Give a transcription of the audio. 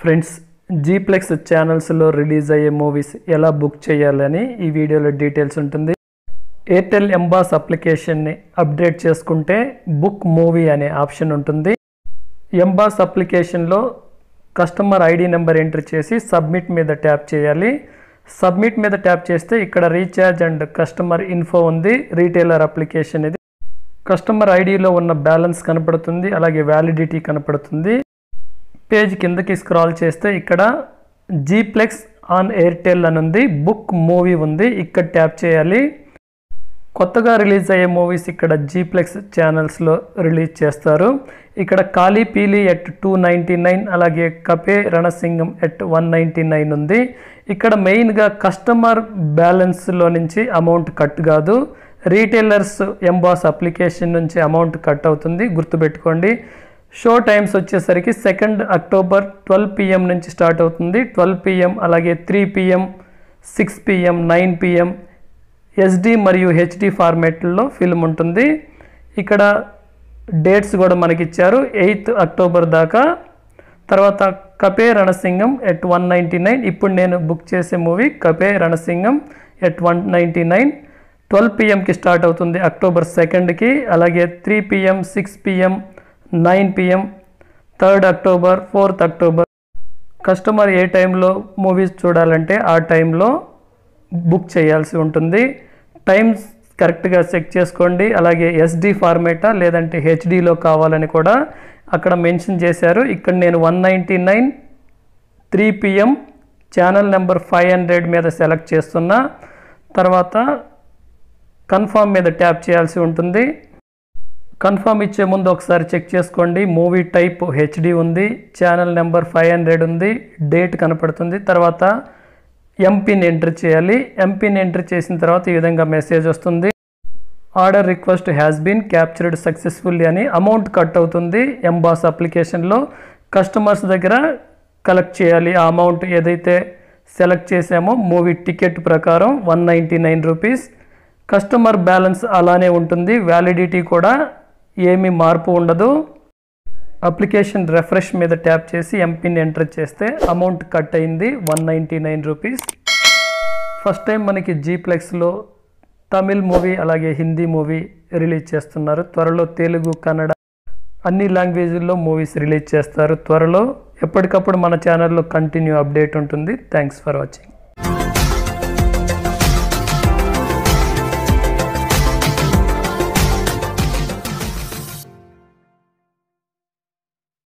friends జీప్లెక్స్ ఛానల్స్లో release అయ్యే movies ఎలా బుక్ చేయాలని ఈ వీడియోలో డీటెయిల్స్ ఉంటుంది ఎయిర్టెల్ ఎంబాస్ అప్లికేషన్ని అప్డేట్ చేసుకుంటే బుక్ మూవీ అనే ఆప్షన్ ఉంటుంది ఎంబాస్ అప్లికేషన్లో కస్టమర్ ఐడి నెంబర్ ఎంటర్ చేసి సబ్మిట్ మీద ట్యాప్ చేయాలి సబ్మిట్ మీద ట్యాప్ చేస్తే ఇక్కడ రీఛార్జ్ అండ్ కస్టమర్ ఇన్ఫో ఉంది రీటైలర్ అప్లికేషన్ ఇది కస్టమర్ ఐడిలో ఉన్న బ్యాలెన్స్ కనపడుతుంది అలాగే వ్యాలిడిటీ కనపడుతుంది పేజ్ కిందకి స్క్రాల్ చేస్తే ఇక్కడ జీప్లెక్స్ ఆన్ ఎయిర్టెల్ అని ఉంది బుక్ మూవీ ఉంది ఇక్కడ ట్యాప్ చేయాలి కొత్తగా రిలీజ్ అయ్యే మూవీస్ ఇక్కడ జీప్లెక్స్ ఛానల్స్లో రిలీజ్ చేస్తారు ఇక్కడ Khaali Peeli at two ninety nine అలాగే Ka Pae Ranasingam at one ninety nine ఉంది ఇక్కడ మెయిన్గా కస్టమర్ బ్యాలెన్స్లో నుంచి అమౌంట్ కట్ కాదు రీటైలర్స్ ఎంబాస్ అప్లికేషన్ నుంచి అమౌంట్ కట్ అవుతుంది గుర్తుపెట్టుకోండి షో టైమ్స్ వచ్చేసరికి సెకండ్ అక్టోబర్ ట్వెల్వ్ పిఎం నుంచి స్టార్ట్ అవుతుంది ట్వెల్వ్ పిఎం అలాగే three PM six PM nine PM SD మరియు హెచ్డి ఫార్మేట్లో ఫిల్మ్ ఉంటుంది ఇక్కడ డేట్స్ కూడా మనకి ఇచ్చారు ఎయిత్ అక్టోబర్ దాకా తర్వాత Ka Pae Ranasingam at one ninety nine ఇప్పుడు నేను బుక్ చేసే movie Ka Pae Ranasingam at one ninety nine twelve పిఎంకి స్టార్ట్ అవుతుంది అక్టోబర్ సెకండ్కి అలాగే three PM six PM nine PM third October fourth October customer ఏ టైంలో మూవీస్ చూడాలంటే ఆ టైంలో బుక్ చేయాల్సి ఉంటుంది టైమ్స్ కరెక్ట్గా చెక్ చేసుకోండి అలాగే ఎస్డి ఫార్మేటా లేదంటే హెచ్డిలో కావాలని కూడా అక్కడ మెన్షన్ చేశారు ఇక్కడ నేను one ninety nine three PM channel number five hundred మీద సెలెక్ట్ చేస్తున్నా తర్వాత కన్ఫామ్ మీద ట్యాప్ చేయాల్సి ఉంటుంది కన్ఫర్మ్ ఇచ్చే ముందు ఒకసారి చెక్ చేసుకోండి మూవీ టైప్ హెచ్డి ఉంది ఛానల్ నెంబర్ ఫైవ్ హండ్రెడ్ ఉంది డేట్ కనపడుతుంది తర్వాత ఎంపిన్ ఎంటర్ చేయాలి ఎంపిన్ ఎంటర్ చేసిన తర్వాత ఈ విధంగా మెసేజ్ వస్తుంది order request has been captured successfully అని అమౌంట్ కట్ అవుతుంది ఎంబాస్ అప్లికేషన్లో కస్టమర్స్ దగ్గర కలెక్ట్ చేయాలి ఆ అమౌంట్ ఏదైతే సెలెక్ట్ చేసామో మూవీ టికెట్ ప్రకారం one ninety nine rupees customer balance అలానే ఉంటుంది వ్యాలిడిటీ కూడా ఏమీ మార్పు ఉండదు అప్లికేషన్ రెఫ్రెష్ మీద ట్యాప్ చేసి ఎంపిన్ ఎంటర్ చేస్తే అమౌంట్ కట్ అయింది one ninety nine rupees first time మనకి జీప్లెక్స్లో తమిళ్ మూవీ అలాగే హిందీ మూవీ రిలీజ్ చేస్తున్నారు త్వరలో తెలుగు కన్నడ అన్ని లాంగ్వేజ్ల్లో మూవీస్ రిలీజ్ చేస్తారు త్వరలో ఎప్పటికప్పుడు మన ఛానల్లో కంటిన్యూ అప్డేట్ ఉంటుంది థ్యాంక్స్ ఫర్ వాచింగ్